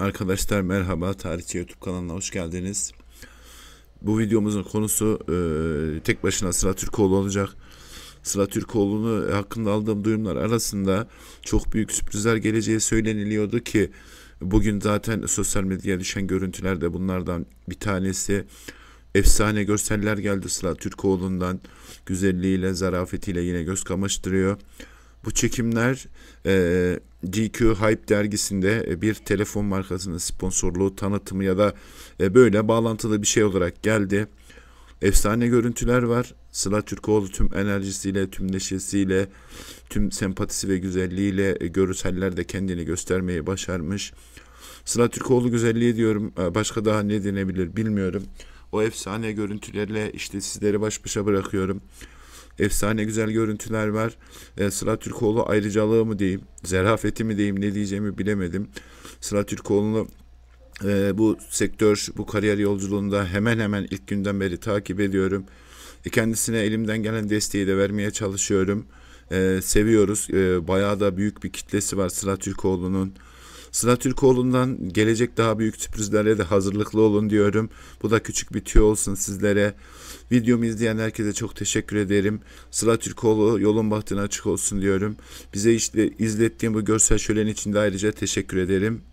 Arkadaşlar merhaba, Tarihçi YouTube kanalına hoş geldiniz. Bu videomuzun konusu e, tek başına Sıla Türkoğlu olacak. Sıla Türkoğlu'nu hakkında aldığım duyumlar arasında çok büyük sürprizler geleceği söyleniliyordu ki bugün zaten sosyal medyaya düşen görüntülerde bunlardan bir tanesi efsane görseller geldi Sıla Türkoğlu'ndan güzelliğiyle, zarafetiyle yine göz kamaştırıyor. Bu çekimler e, GQ Hype dergisinde e, bir telefon markasının sponsorluğu tanıtımı ya da e, böyle bağlantılı bir şey olarak geldi. Efsane görüntüler var. Sıla Türkoğlu tüm enerjisiyle, tüm neşesiyle, tüm sempatisi ve güzelliğiyle e, görürsellerde kendini göstermeyi başarmış. Sıla Türkoğlu güzelliği diyorum. E, başka daha ne denebilir bilmiyorum. O efsane görüntülerle işte sizleri baş başa bırakıyorum. Efsane güzel görüntüler var. E, Sıla Türkoğlu ayrıcalığı mı diyeyim, zerafeti mi diyeyim ne diyeceğimi bilemedim. Sıla Türkoğlu'nu e, bu sektör, bu kariyer yolculuğunda hemen hemen ilk günden beri takip ediyorum. E, kendisine elimden gelen desteği de vermeye çalışıyorum. E, seviyoruz. E, bayağı da büyük bir kitlesi var Sıla Türkoğlu'nun. Sıla Türkoğlu'ndan gelecek daha büyük sürprizlere de hazırlıklı olun diyorum. Bu da küçük bir tüy olsun sizlere. Videomu izleyen herkese çok teşekkür ederim. Sıla Türkoğlu yolun bahtına açık olsun diyorum. Bize işte izlettiğim bu görsel şölen için de ayrıca teşekkür ederim.